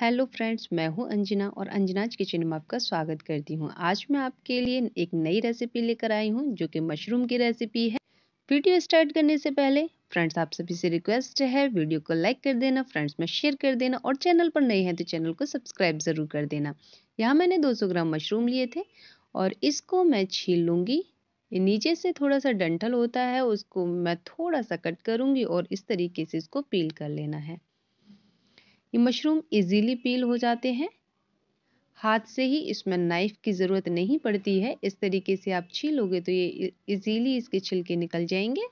hello friends मैं हूं अंजना और अंजनाज किचन में आपका स्वागत करती हूं आज मैं आपके लिए एक नई रेसिपी लेकर आई हूं जो कि मशरूम की रेसिपी है वीडियो स्टार्ट करने से पहले फ्रेंड्स आप सभी से रिक्वेस्ट है वीडियो को लाइक कर देना फ्रेंड्स में शेयर कर देना और चैनल पर नए हैं तो चैनल को सब्सक्राइब ज़रूर कर देना यहाँ मैंने दो ग्राम मशरूम लिए थे और इसको मैं छील लूँगी नीचे से थोड़ा सा डंठल होता है उसको मैं थोड़ा सा कट करूँगी और इस तरीके से इसको पील कर लेना है ये मशरूम इजीली पील हो जाते हैं हाथ से ही इसमें नाइफ़ की ज़रूरत नहीं पड़ती है इस तरीके से आप छीलोगे तो ये इजीली e- इसके छिलके निकल जाएंगे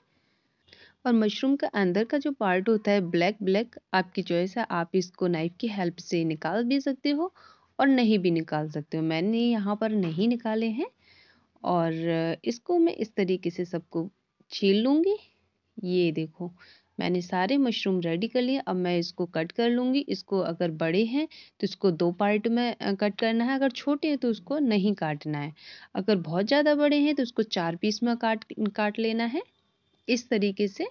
और मशरूम का अंदर का जो पार्ट होता है ब्लैक ब्लैक आपकी चॉइस है आप इसको नाइफ़ की हेल्प से निकाल भी सकते हो और नहीं भी निकाल सकते हो मैंने यहाँ पर नहीं निकाले हैं और इसको मैं इस तरीके से सबको छील लूँगी ये देखो मैंने सारे मशरूम रेडी कर लिए अब मैं इसको कट कर लूँगी इसको अगर बड़े हैं तो इसको दो पार्ट में कट करना है अगर छोटे हैं तो उसको नहीं काटना है अगर बहुत ज़्यादा बड़े हैं तो उसको चार पीस में काट काट लेना है इस तरीके से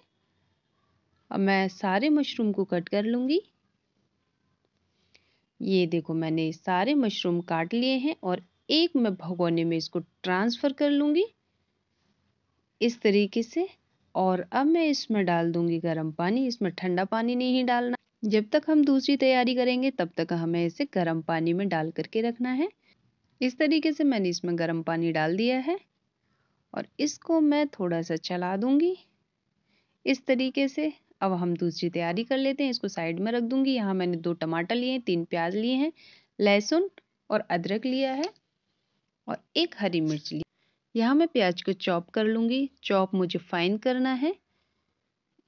अब मैं सारे मशरूम को कट कर लूँगी ये देखो मैंने सारे मशरूम काट लिए हैं और एक मैं भगोने में इसको ट्रांसफ़र कर लूँगी इस तरीके से और अब मैं इसमें डाल दूंगी गर्म पानी इसमें ठंडा पानी नहीं डालना जब तक हम दूसरी तैयारी करेंगे तब तक हमें इसे गर्म पानी में डाल करके रखना है इस तरीके से मैंने इसमें गर्म पानी डाल दिया है और इसको मैं थोड़ा सा चला दूंगी इस तरीके से अब हम दूसरी तैयारी कर लेते हैं इसको साइड में रख दूंगी यहाँ मैंने दो टमाटर लिए हैं तीन प्याज लिए हैं लहसुन और अदरक लिया है और एक हरी मिर्च लिया यहाँ मैं प्याज को चॉप कर लूँगी चॉप मुझे फाइन करना है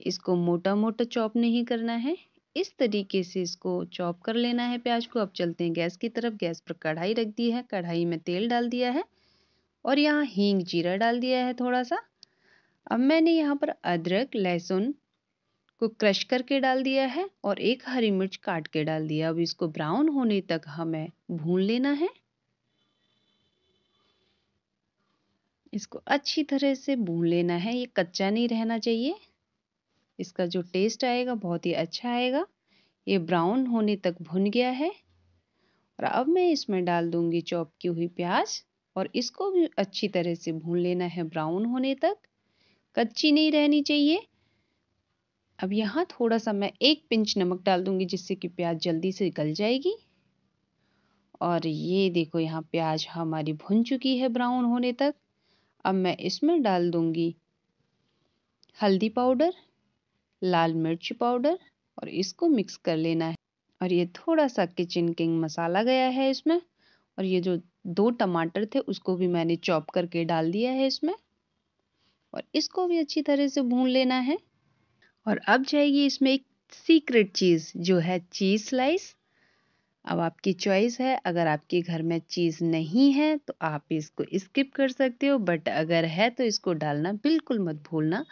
इसको मोटा मोटा चॉप नहीं करना है इस तरीके से इसको चॉप कर लेना है प्याज को अब चलते हैं गैस की तरफ गैस पर कढ़ाई रख दी है कढ़ाई में तेल डाल दिया है और यहाँ हींग जीरा डाल दिया है थोड़ा सा अब मैंने यहाँ पर अदरक लहसुन को क्रश करके डाल दिया है और एक हरी मिर्च काट के डाल दिया अब इसको ब्राउन होने तक हमें भून लेना है इसको अच्छी तरह से भून लेना है ये कच्चा नहीं रहना चाहिए इसका जो टेस्ट आएगा बहुत ही अच्छा आएगा ये ब्राउन होने तक भुन गया है और अब मैं इसमें डाल दूंगी चॉप की हुई प्याज और इसको भी अच्छी तरह से भून लेना है ब्राउन होने तक कच्ची नहीं रहनी चाहिए अब यहाँ थोड़ा सा मैं एक पिंच नमक डाल दूंगी जिससे कि प्याज जल्दी से गल जाएगी और ये देखो यहाँ प्याज हमारी भुन चुकी है ब्राउन होने तक अब मैं इसमें डाल दूंगी हल्दी पाउडर लाल मिर्च पाउडर और इसको मिक्स कर लेना है और ये थोड़ा सा किचन किंग मसाला गया है इसमें और ये जो दो टमाटर थे उसको भी मैंने चॉप करके डाल दिया है इसमें और इसको भी अच्छी तरह से भून लेना है और अब जाएगी इसमें एक सीक्रेट चीज़ जो है चीज़ स्लाइस अब आपकी चॉइस है अगर आपके घर में चीज़ नहीं है तो आप इसको स्किप कर सकते हो बट अगर है तो इसको डालना बिल्कुल मत भूलना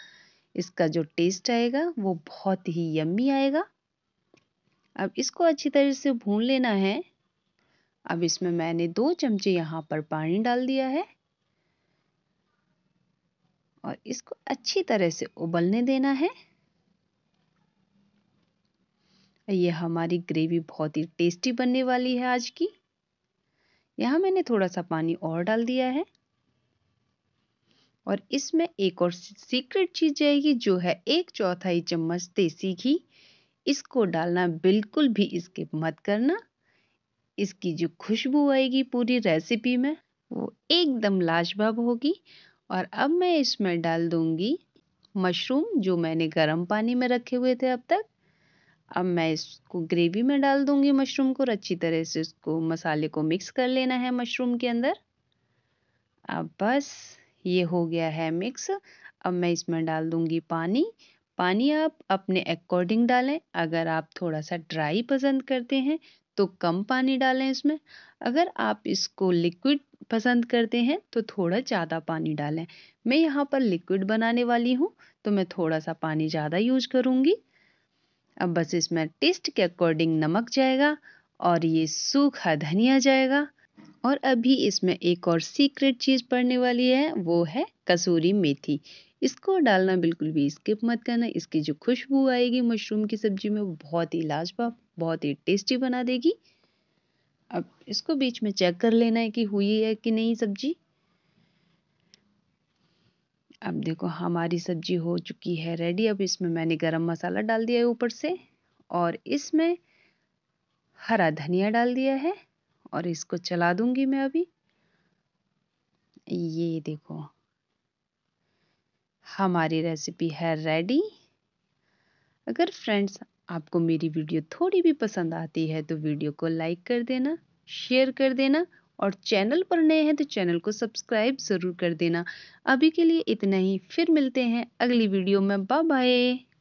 इसका जो टेस्ट आएगा वो बहुत ही यम्मी आएगा अब इसको अच्छी तरह से भून लेना है अब इसमें मैंने दो चमचे यहाँ पर पानी डाल दिया है और इसको अच्छी तरह से उबलने देना है ये हमारी ग्रेवी बहुत ही टेस्टी बनने वाली है आज की यहाँ मैंने थोड़ा सा पानी और डाल दिया है और इसमें एक और सीक्रेट चीज़ जाएगी जो है एक चौथाई चम्मच देसी घी इसको डालना बिल्कुल भी इसके मत करना इसकी जो खुशबू आएगी पूरी रेसिपी में वो एकदम लाजवाब होगी और अब मैं इसमें डाल दूंगी मशरूम जो मैंने गर्म पानी में रखे हुए थे अब तक अब मैं इसको ग्रेवी में डाल दूंगी मशरूम को और अच्छी तरह से इसको मसाले को मिक्स कर लेना है मशरूम के अंदर अब बस ये हो गया है मिक्स अब मैं इसमें डाल दूंगी पानी पानी आप अपने अकॉर्डिंग डालें अगर आप थोड़ा सा ड्राई पसंद करते हैं तो कम पानी डालें इसमें अगर आप इसको लिक्विड पसंद करते हैं तो थोड़ा ज़्यादा पानी डालें मैं यहाँ पर लिक्विड बनाने वाली हूँ तो मैं थोड़ा सा पानी ज़्यादा यूज करूँगी अब बस इसमें टेस्ट के अकॉर्डिंग नमक जाएगा और ये सूखा धनिया जाएगा और अभी इसमें एक और सीक्रेट चीज़ पड़ने वाली है वो है कसूरी मेथी इसको डालना बिल्कुल भी स्किप मत करना इसकी जो खुशबू आएगी मशरूम की सब्जी में वो बहुत ही लाजवाब बहुत ही टेस्टी बना देगी अब इसको बीच में चेक कर लेना है कि हुई है कि नहीं सब्जी अब देखो हमारी सब्जी हो चुकी है रेडी अब इसमें मैंने गरम मसाला डाल दिया है ऊपर से और इसमें हरा धनिया डाल दिया है और इसको चला दूंगी मैं अभी ये देखो हमारी रेसिपी है रेडी अगर फ्रेंड्स आपको मेरी वीडियो थोड़ी भी पसंद आती है तो वीडियो को लाइक कर देना शेयर कर देना और चैनल पर नए हैं तो चैनल को सब्सक्राइब ज़रूर कर देना अभी के लिए इतना ही फिर मिलते हैं अगली वीडियो में बाय बाय